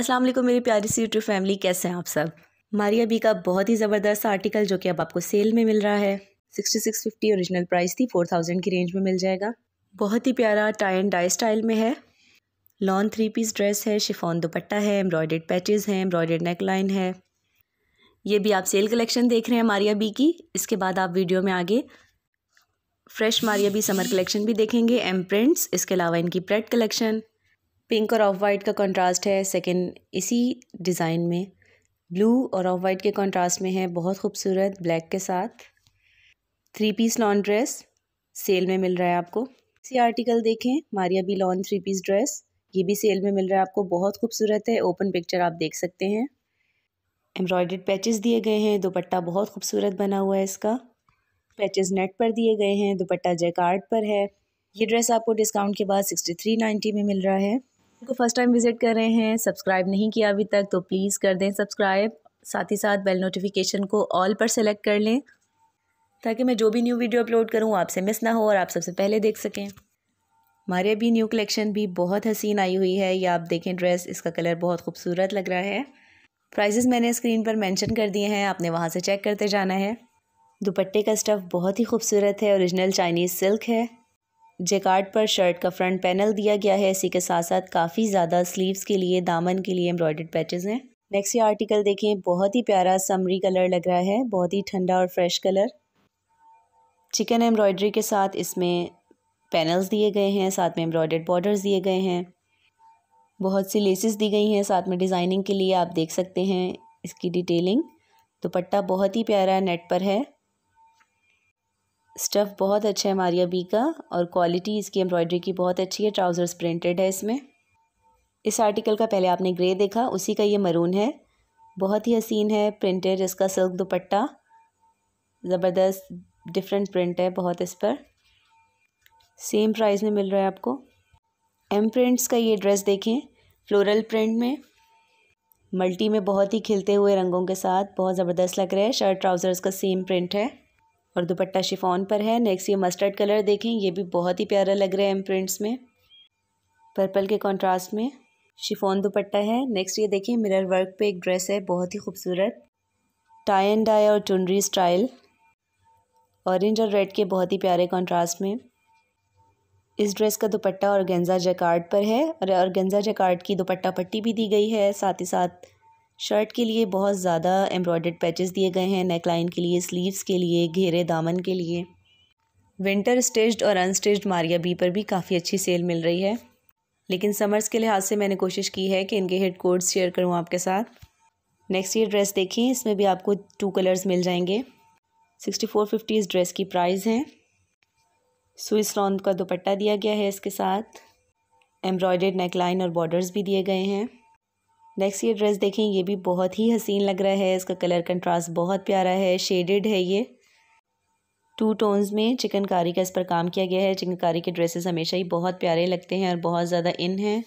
अस्सलाम वालेकुम मेरी प्यारी सी यूट्यूब फैमिली कैसे हैं आप सब मारिया बी का बहुत ही ज़बरदस्त आर्टिकल जो कि अब आपको सेल में मिल रहा है sixty six fifty original price थी फोर थाउजेंड की रेंज में मिल जाएगा बहुत ही प्यारा टाई एंड डाई स्टाइल में है लॉन् थ्री पीस ड्रेस है शिफॉन दुपट्टा है एम्ब्रॉयडेड पैचेज़ हैं एम्ब्रॉयडेड नेक लाइन है ये भी आप सेल कलेक्शन देख रहे हैं मारिया बी की इसके बाद आप वीडियो में आगे fresh Maria B summer collection भी देखेंगे एम प्रिंट्स इसके अलावा इनकी प्रेड कलेक्शन पिंक और ऑफ वाइट का कंट्रास्ट है सेकंड इसी डिज़ाइन में ब्लू और ऑफ वाइट के कंट्रास्ट में है बहुत खूबसूरत ब्लैक के साथ three piece lawn dress sale में मिल रहा है आपको इसी आर्टिकल देखें Maria B lawn three piece dress ये भी सेल में मिल रहा है आपको बहुत खूबसूरत है ओपन पिक्चर आप देख सकते हैं एम्ब्रॉयड पैचेस दिए गए हैं दुपट्टा बहुत खूबसूरत बना हुआ है इसका पैचेस नेट पर दिए गए हैं दुपट्टा जैकार्ड पर है ये ड्रेस आपको डिस्काउंट के बाद सिक्सटी थ्री नाइन्टी में मिल रहा है को फर्स्ट टाइम विज़िट कर रहे हैं सब्सक्राइब नहीं किया अभी तक तो प्लीज़ कर दें सब्सक्राइब साथ ही साथ बेल नोटिफिकेशन को ऑल पर सेलेक्ट कर लें ताकि मैं जो भी न्यू वीडियो अपलोड करूँ आपसे मिस ना हो और आप सबसे पहले देख सकें हमारे अभी न्यू कलेक्शन भी बहुत हसीन आई हुई है या आप देखें ड्रेस इसका कलर बहुत खूबसूरत लग रहा है प्राइजेस मैंने स्क्रीन पर मेंशन कर दिए हैं आपने वहाँ से चेक करते जाना है दुपट्टे का स्टफ़ बहुत ही खूबसूरत है ओरिजिनल चाइनीज़ सिल्क है जेकार्ड पर शर्ट का फ्रंट पैनल दिया गया है इसी के साथ साथ काफ़ी ज़्यादा स्लीव्स के लिए दामन के लिए एम्ब्रॉयडर्ड पैचेस हैं नेक्स्ट ये आर्टिकल देखें बहुत ही प्यारा समरी कलर लग रहा है बहुत ही ठंडा और फ्रेश कलर चिकन एम्ब्रॉयडरी के साथ इसमें पैनल्स दिए गए हैं साथ में एम्ब्रॉयडर्ड बॉर्डर्स दिए गए हैं बहुत सी लेसिस दी गई हैं साथ में डिज़ाइनिंग के लिए आप देख सकते हैं इसकी डिटेलिंग दुपट्टा बहुत ही प्यारा नेट पर है स्टफ़ बहुत अच्छा है मारिया बी का और क्वालिटी इसकी एम्ब्रॉयडरी की बहुत अच्छी है ट्राउज़र्स प्रिंटेड है इसमें इस आर्टिकल का पहले आपने ग्रे देखा उसी का ये मरून है बहुत ही हसीन है प्रिंटेड इसका सिल्क दुपट्टा ज़बरदस्त डिफरेंट प्रिंट है बहुत इस पर सेम प्राइस में मिल रहा है आपको एम प्रिंट्स का ये ड्रेस देखें फ्लोरल प्रिंट में मल्टी में बहुत ही खिलते हुए रंगों के साथ बहुत ज़बरदस्त लग रहा है शर्ट ट्राउज़र्स का सेम प्रिंट है और दुपट्टा शिफॉन पर है नेक्स्ट ये मस्टर्ड कलर देखें ये भी बहुत ही प्यारा लग रहा है एम प्रिंट्स में पर्पल के कॉन्ट्रास्ट में शिफॉन दुपट्टा है नेक्स्ट ये देखिए मिरर वर्क पे एक ड्रेस है बहुत ही खूबसूरत टाई एंड डाई और चुनरी स्टाइल ऑरेंज और रेड के बहुत ही प्यारे कॉन्ट्रास्ट में इस ड्रेस का दुपट्टा और गेंजा जैकार्ड पर है और गेंजा जैकार्ड की दुपट्टा पट्टी भी दी गई है साथ ही साथ शर्ट के लिए बहुत ज़्यादा एम्ब्रॉयडर्ड पैचेस दिए गए हैं नेक लाइन के लिए स्लीव्स के लिए घेरे दामन के लिए विंटर स्टेज्ड और अनस्टेज्ड मारिया बी पर भी काफ़ी अच्छी सेल मिल रही है लेकिन समर्स के लिहाज से मैंने कोशिश की है कि इनके हेड कोड्स शेयर करूँ आपके साथ नेक्स्ट ये ड्रेस देखिए इसमें भी आपको टू कलर्स मिल जाएंगे सिक्सटी फोर फिफ्टी इस ड्रेस की प्राइस हैं स्विस लॉन्द का दुपट्टा दिया गया है इसके साथ एम्ब्रॉयडर्ड नेकलाइन और बॉर्डर्स भी दिए गए हैं नेक्स्ट ये ड्रेस देखें ये भी बहुत ही हसीन लग रहा है इसका कलर कंट्रास्ट बहुत प्यारा है शेडेड है ये टू टोन्स में चिकनकारी का इस पर काम किया गया है चिकनकारी के ड्रेसेस हमेशा ही बहुत प्यारे लगते हैं और बहुत ज़्यादा इन हैं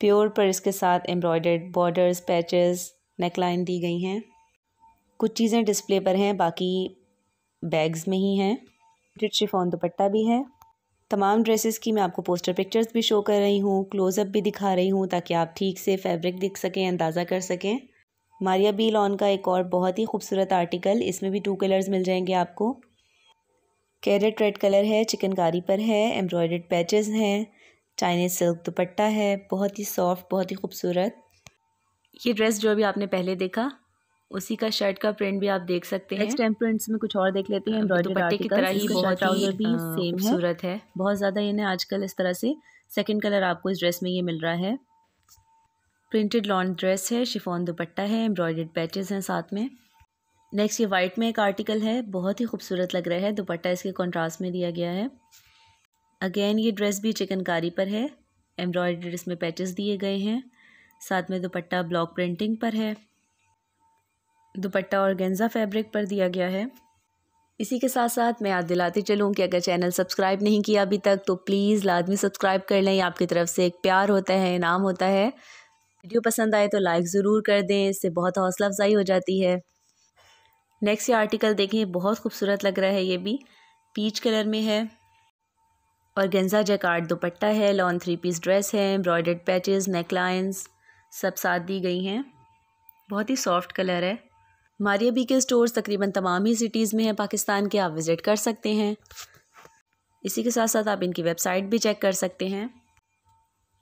प्योर पर इसके साथ एम्ब्रॉयडर्ड बॉर्डर्स पैचेस नेकलाइन दी गई हैं कुछ चीज़ें डिस्प्ले पर हैं बाकी बैग्स में ही हैं फिर शिफॉन दुपट्टा भी है तमाम ड्रेसेस की मैं आपको पोस्टर पिक्चर्स भी शो कर रही हूँ क्लोज़अप भी दिखा रही हूँ ताकि आप ठीक से फैब्रिक दिख सकें अंदाज़ा कर सकें मारिया बी लॉन का एक और बहुत ही खूबसूरत आर्टिकल इसमें भी टू कलर्स मिल जाएंगे आपको कैरेट रेड कलर है चिकनकारी पर है एम्ब्रॉयड पैचेस हैं चाइनीज़ सिल्क दुपट्टा है बहुत ही सॉफ्ट बहुत ही खूबसूरत ये ड्रेस जो अभी आपने पहले देखा उसी का शर्ट का प्रिंट भी आप देख सकते हैं टाइम प्रिंट्स में कुछ और देख लेते हैं दुपट्टे की तरह ही बहुत ही सेम सूरत है बहुत ज़्यादा इन्हें आजकल इस तरह से सेकंड कलर आपको इस ड्रेस में ये मिल रहा है प्रिंटेड लॉन्ग ड्रेस है शिफॉन दुपट्टा है एम्ब्रॉयडर्ड पैचेज हैं साथ में नेक्स्ट ये वाइट में एक आर्टिकल है बहुत ही खूबसूरत लग रहा है दुपट्टा इसके कॉन्ट्रास्ट में दिया गया है अगेन ये ड्रेस भी चिकनकारी पर है एम्ब्रॉयड इसमें पैचेस दिए गए हैं साथ में दुपट्टा ब्लॉक प्रिंटिंग पर है दुपट्टा और गेंजा फैब्रिक पर दिया गया है इसी के साथ साथ मैं याद दिलाते चलूँ कि अगर चैनल सब्सक्राइब नहीं किया अभी तक तो प्लीज़ लाजमी सब्सक्राइब कर लें आपकी तरफ से एक प्यार होता है इनाम होता है वीडियो पसंद आए तो लाइक ज़रूर कर दें इससे बहुत हौसला अफजाई हो जाती है नेक्स्ट ये आर्टिकल देखें बहुत खूबसूरत लग रहा है ये भी पीच कलर में है और गेंजा जैकार्ड दुपट्टा है लॉन थ्री पीस ड्रेस है एम्ब्रॉयडर्ड पैचेस नेकलाइंस सब साथ दी गई हैं बहुत ही सॉफ्ट कलर है मारिया बी के स्टोर तकरीबन तमाम ही सिटीज़ में हैं पाकिस्तान के आप विज़िट कर सकते हैं इसी के साथ साथ आप इनकी वेबसाइट भी चेक कर सकते हैं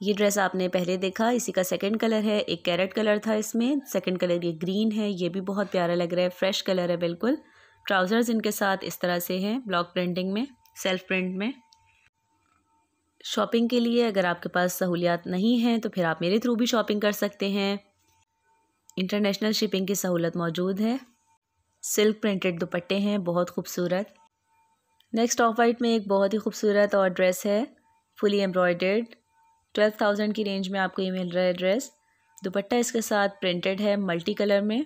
ये ड्रेस आपने पहले देखा इसी का सेकंड कलर है एक कैरेट कलर था इसमें सेकंड कलर ये ग्रीन है ये भी बहुत प्यारा लग रहा है फ्रेश कलर है बिल्कुल ट्राउज़र्स इनके साथ इस तरह से हैं ब्लॉक प्रिंटिंग में सेल्फ प्रिंट में शॉपिंग के लिए अगर आपके पास सहूलियात नहीं हैं तो फिर आप मेरे थ्रू भी शॉपिंग कर सकते हैं इंटरनेशनल शिपिंग की सहूलत मौजूद है सिल्क प्रिंटेड दुपट्टे हैं बहुत खूबसूरत नेक्स्ट ऑफ वाइट में एक बहुत ही खूबसूरत और ड्रेस है फुली एम्ब्रॉयडर्ड ट्वेल्व थाउजेंड की रेंज में आपको ये मिल रहा है ड्रेस दुपट्टा इसके साथ प्रिंटेड है मल्टी कलर में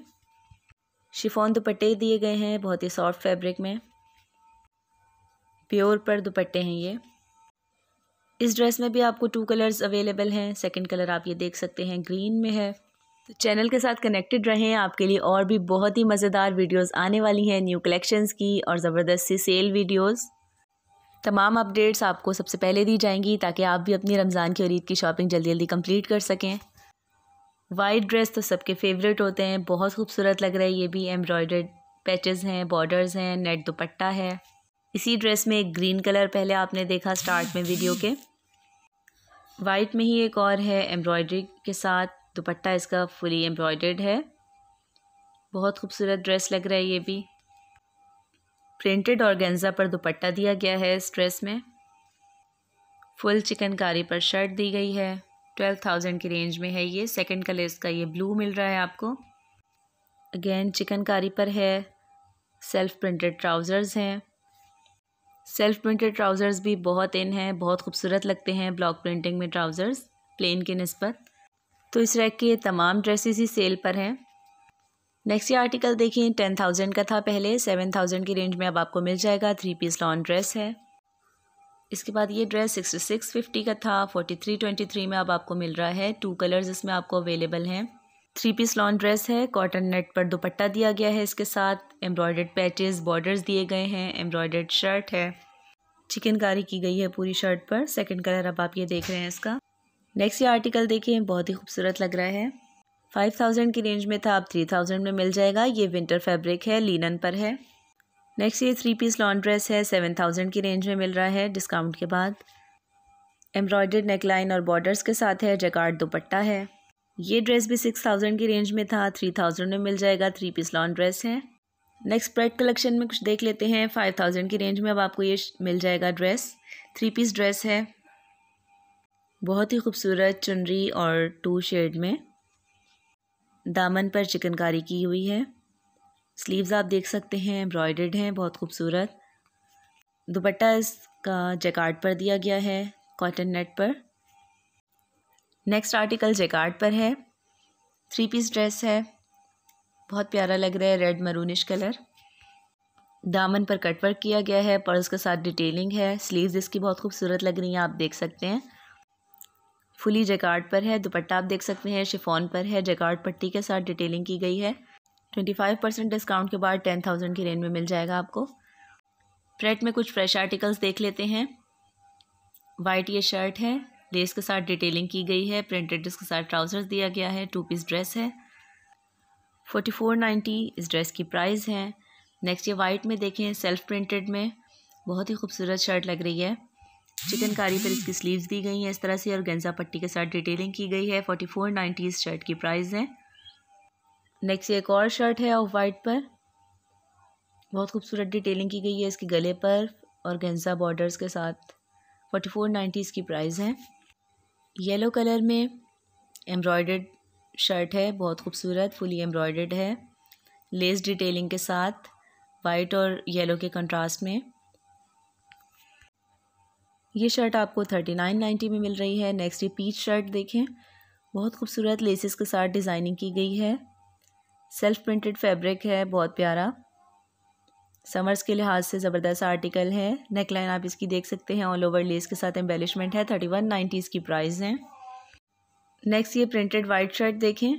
शिफॉन दुपट्टे दिए गए हैं बहुत ही सॉफ्ट फैब्रिक में प्योर पर दुपट्टे हैं ये इस ड्रेस में भी आपको टू कलर्स अवेलेबल हैं सेकंड कलर आप ये देख सकते हैं ग्रीन में है तो चैनल के साथ कनेक्टेड रहें आपके लिए और भी बहुत ही मज़ेदार वीडियोस आने वाली हैं न्यू कलेक्शंस की और ज़बरदस्त सी सेल वीडियोस तमाम अपडेट्स आपको सबसे पहले दी जाएंगी ताकि आप भी अपनी रमज़ान की और ईद की शॉपिंग जल्दी जल्दी कंप्लीट कर सकें वाइट ड्रेस तो सबके फेवरेट होते हैं बहुत खूबसूरत लग रहा है ये भी एम्ब्रॉयडर्ड पैचेज हैं बॉर्डर्स हैं नेट दुपट्टा है इसी ड्रेस में एक ग्रीन कलर पहले आपने देखा स्टार्ट में वीडियो के वाइट में ही एक और है एम्ब्रॉयडरी के साथ दुपट्टा इसका फुली एम्ब्रॉयडर्ड है बहुत खूबसूरत ड्रेस लग रहा है ये भी प्रिंटेड ऑर्गेन्जा पर दुपट्टा दिया गया है इस ड्रेस में फुल चिकनकारी पर शर्ट दी गई है ट्वेल्व थाउजेंड की रेंज में है ये सेकंड कलर इसका ये ब्लू मिल रहा है आपको अगेन चिकनकारी पर है सेल्फ प्रिंटेड ट्राउज़र्स हैं सेल्फ प्रिंटेड ट्राउज़र्स भी बहुत इन हैं बहुत खूबसूरत लगते हैं ब्लॉक प्रिंटिंग में ट्राउज़र्स प्लेन के नस्बत तो इस रैक के ये तमाम ड्रेसेस ही सेल पर हैं नेक्स्ट ये आर्टिकल देखिए टेन थाउजेंड का था पहले सेवन थाउजेंड की रेंज में अब आपको मिल जाएगा थ्री पीस लॉन्ग ड्रेस है इसके बाद ये ड्रेस सिक्सटी सिक्स फिफ्टी का था फोर्टी थ्री ट्वेंटी थ्री में अब आपको मिल रहा है टू कलर्स इसमें आपको अवेलेबल हैं थ्री पीस लॉन्ग ड्रेस है कॉटन नेट पर दुपट्टा दिया गया है इसके साथ एम्ब्रॉयडर्ड पैचेस बॉर्डर्स दिए गए हैं एम्ब्रॉयडर्ड शर्ट है चिकनकारी की गई है पूरी शर्ट पर सेकेंड कलर अब आप ये देख रहे हैं इसका नेक्स्ट ये आर्टिकल देखिए बहुत ही खूबसूरत लग रहा है फाइव थाउजेंड की रेंज में था आप थ्री थाउजेंड में मिल जाएगा ये विंटर फैब्रिक है लीनन पर है नेक्स्ट ये थ्री पीस लॉन्ग ड्रेस है सेवन थाउजेंड की रेंज में मिल रहा है डिस्काउंट के बाद एम्ब्रॉयडर्ड नेकलाइन और बॉर्डर्स के साथ है जकार्ड दुपट्टा है ये ड्रेस भी सिक्स थाउजेंड की रेंज में था थ्री थाउजेंड में मिल जाएगा थ्री पीस लॉन्ग ड्रेस है नेक्स्ट ब्रेड कलेक्शन में कुछ देख लेते हैं फाइव थाउजेंड की रेंज में अब आपको ये मिल जाएगा ड्रेस थ्री पीस ड्रेस है बहुत ही खूबसूरत चुनरी और टू शेड में दामन पर चिकनकारी की हुई है स्लीव्स आप देख सकते हैं एम्ब्रॉयडर्ड हैं बहुत खूबसूरत दुपट्टा इसका जैकार्ड पर दिया गया है कॉटन नेट पर नेक्स्ट आर्टिकल जैकार्ड पर है थ्री पीस ड्रेस है बहुत प्यारा लग रहा है रेड मरूनिश कलर दामन पर कटवर्क किया गया है पर्स के साथ डिटेलिंग है स्लीव्स इसकी बहुत खूबसूरत लग रही हैं आप देख सकते हैं फुली जैकार्ड पर है दुपट्टा आप देख सकते हैं शिफॉन पर है जैकार्ड पट्टी के साथ डिटेलिंग की गई है ट्वेंटी फाइव परसेंट डिस्काउंट के बाद टेन थाउजेंड की रेंज में मिल जाएगा आपको प्रेट में कुछ फ्रेश आर्टिकल्स देख लेते हैं वाइट ये शर्ट है लेस के साथ डिटेलिंग की गई है प्रिंटेड जिसके साथ ट्राउज़र्स दिया गया है टू पीस ड्रेस है फोर्टी फोर नाइन्टी इस ड्रेस की प्राइस है नेक्स्ट ये वाइट में देखें सेल्फ प्रिंटेड में बहुत ही खूबसूरत शर्ट लग रही है चिकनकारी पर इसकी स्लीव्स दी गई हैं इस तरह से और गेंजा पट्टी के साथ डिटेलिंग की गई है फोर्टी फोर नाइन्टी इस शर्ट की प्राइस है नेक्स्ट एक और शर्ट है ऑफ वाइट पर बहुत खूबसूरत डिटेलिंग की गई है इसके गले पर और गेंजा बॉर्डर्स के साथ फोर्टी फोर नाइन्टी इसकी प्राइस है येलो कलर में एम्ब्रॉयडर्ड शर्ट है बहुत खूबसूरत फुली एम्ब्रॉयडर्ड है लेस डिटेलिंग के साथ वाइट और येलो के कंट्रास्ट में ये शर्ट आपको थर्टी नाइन नाइन्टी में मिल रही है नेक्स्ट ये पीच शर्ट देखें बहुत खूबसूरत लेसेस के साथ डिज़ाइनिंग की गई है सेल्फ प्रिंटेड फैब्रिक है बहुत प्यारा समर्स के लिहाज से ज़बरदस्त आर्टिकल है नेकलाइन आप इसकी देख सकते हैं ऑल ओवर लेस के साथ एम्बेलिशमेंट है थर्टी वन नाइन्टी इसकी प्राइस है नेक्स्ट ये प्रिंटेड वाइट शर्ट देखें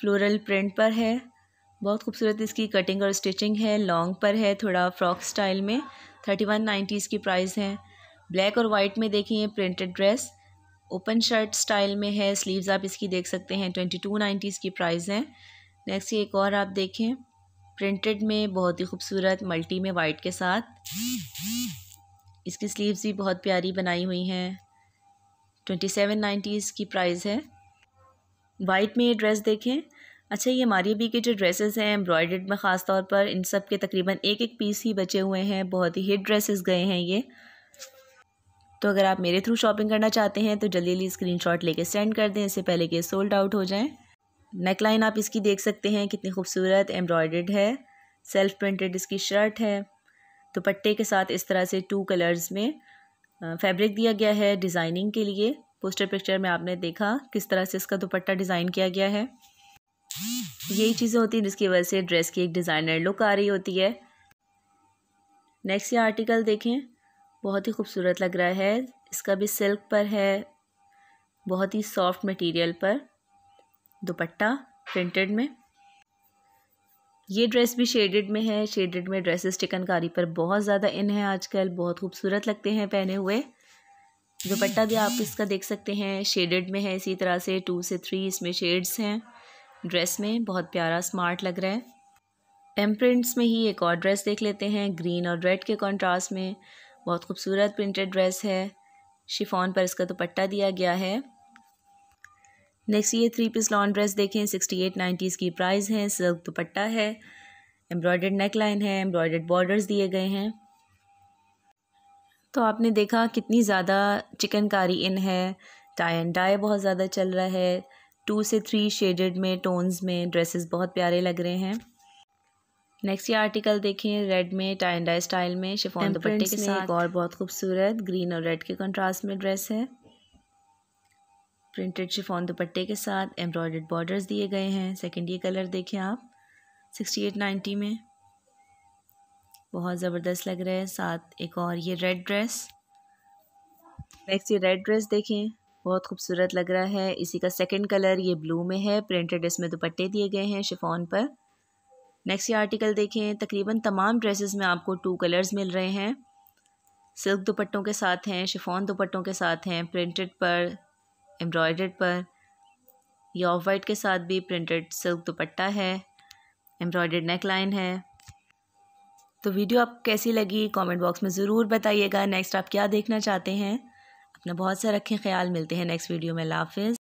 फ्लोरल प्रिंट पर है बहुत खूबसूरत इसकी कटिंग और स्टिचिंग है लॉन्ग पर है थोड़ा फ्रॉक स्टाइल में थर्टी वन नाइन्टी इसकी प्राइस है ब्लैक और वाइट में देखिए printed dress open shirt style में है स्लीव्स आप इसकी देख सकते हैं ट्वेंटी टू नाइन्टी इसकी प्राइस है नेक्स्ट ये एक और आप देखें प्रिंटेड में बहुत ही खूबसूरत मल्टी में वाइट के साथ इसकी स्लीव्स भी बहुत प्यारी बनाई हुई हैं ट्वेंटी सेवन नाइन्टी इसकी प्राइस है वाइट में ये ड्रेस देखें अच्छा ये हमारी अभी के जो ड्रेसेस हैं एम्ब्रॉयड में ख़ास तौर पर इन सब के तकरीबन एक एक पीस ही बचे हुए हैं बहुत ही हिट ड्रेसेस गए हैं ये तो अगर आप मेरे थ्रू शॉपिंग करना चाहते हैं तो जल्दी जल्दी स्क्रीन शॉट लेके सेंड कर दें इससे पहले कि सोल्ड आउट हो जाएँ नेकलाइन आप इसकी देख सकते हैं कितनी खूबसूरत एम्ब्रॉयड है सेल्फ प्रिंटेड इसकी शर्ट है दुपट्टे के साथ इस तरह से टू कलर्स में फैब्रिक दिया गया है डिज़ाइनिंग के लिए पोस्टर पिक्चर में आपने देखा किस तरह से इसका दुपट्टा डिज़ाइन किया गया है यही चीज़ें होती हैं जिसकी वजह से ड्रेस की एक डिज़ाइनर लुक आ रही होती है नेक्स्ट ये आर्टिकल देखें बहुत ही खूबसूरत लग रहा है इसका भी सिल्क पर है बहुत ही सॉफ्ट मटेरियल पर दुपट्टा प्रिंटेड में ये ड्रेस भी शेडेड में है शेडेड में ड्रेसेस चिकनकारी पर बहुत ज़्यादा इन है आजकल बहुत खूबसूरत लगते हैं पहने हुए दुपट्टा भी आप इसका देख सकते हैं शेडेड में है इसी तरह से टू से थ्री इसमें शेड्स हैं ड्रेस में बहुत प्यारा स्मार्ट लग रहा है एम प्रिंट्स में ही एक और ड्रेस देख लेते हैं ग्रीन और रेड के कॉन्ट्रास्ट में बहुत खूबसूरत प्रिंटेड ड्रेस है शिफॉन पर इसका दुपट्टा दिया गया है नेक्स्ट ये थ्री पीस लॉन्ग ड्रेस देखें सिक्सटी एट नाइन्टीज़ की प्राइस है सिल्क दुपट्टा है एम्ब्रॉयडर्ड नेक लाइन है एम्ब्रॉयडर्ड बॉर्डर्स दिए गए हैं तो आपने देखा कितनी ज़्यादा चिकनकारी इन है टाई एंड डाई बहुत ज़्यादा चल रहा है टू से थ्री शेडेड में टोन्स में ड्रेसेस बहुत प्यारे लग रहे हैं नेक्स्ट ये आर्टिकल देखें रेड में टाइंडा डाई स्टाइल में शिफोन दुपट्टे के साथ एक और बहुत खूबसूरत ग्रीन और रेड के कंट्रास्ट में ड्रेस है प्रिंटेड शिफोन दुपट्टे के साथ एम्ब्रॉयडर्ड बॉर्डर्स दिए गए हैं सेकंड ये कलर देखें आप सिक्सटी एट नाइन्टी में बहुत ज़बरदस्त लग रहा है साथ एक और ये रेड ड्रेस नेक्स्ट ये रेड ड्रेस देखें बहुत खूबसूरत लग रहा है इसी का सेकेंड कलर ये ब्लू में है प्रिंटेड इसमें दुपट्टे दिए गए हैं शिफोन पर नेक्स्ट ये आर्टिकल देखें तकरीबन तमाम ड्रेसेस में आपको टू कलर्स मिल रहे हैं सिल्क दुपट्टों के साथ हैं शिफॉन दुपट्टों के साथ हैं प्रिंटेड पर एम्ब्रॉयडर्ड पर ये ऑफ वाइट के साथ भी प्रिंटेड सिल्क दुपट्टा है एम्ब्रॉयडर्ड नेक लाइन है तो वीडियो आप कैसी लगी कमेंट बॉक्स में ज़रूर बताइएगा नेक्स्ट आप क्या देखना चाहते हैं अपना बहुत सा रखें ख्याल मिलते हैं नेक्स्ट वीडियो में लाफिज़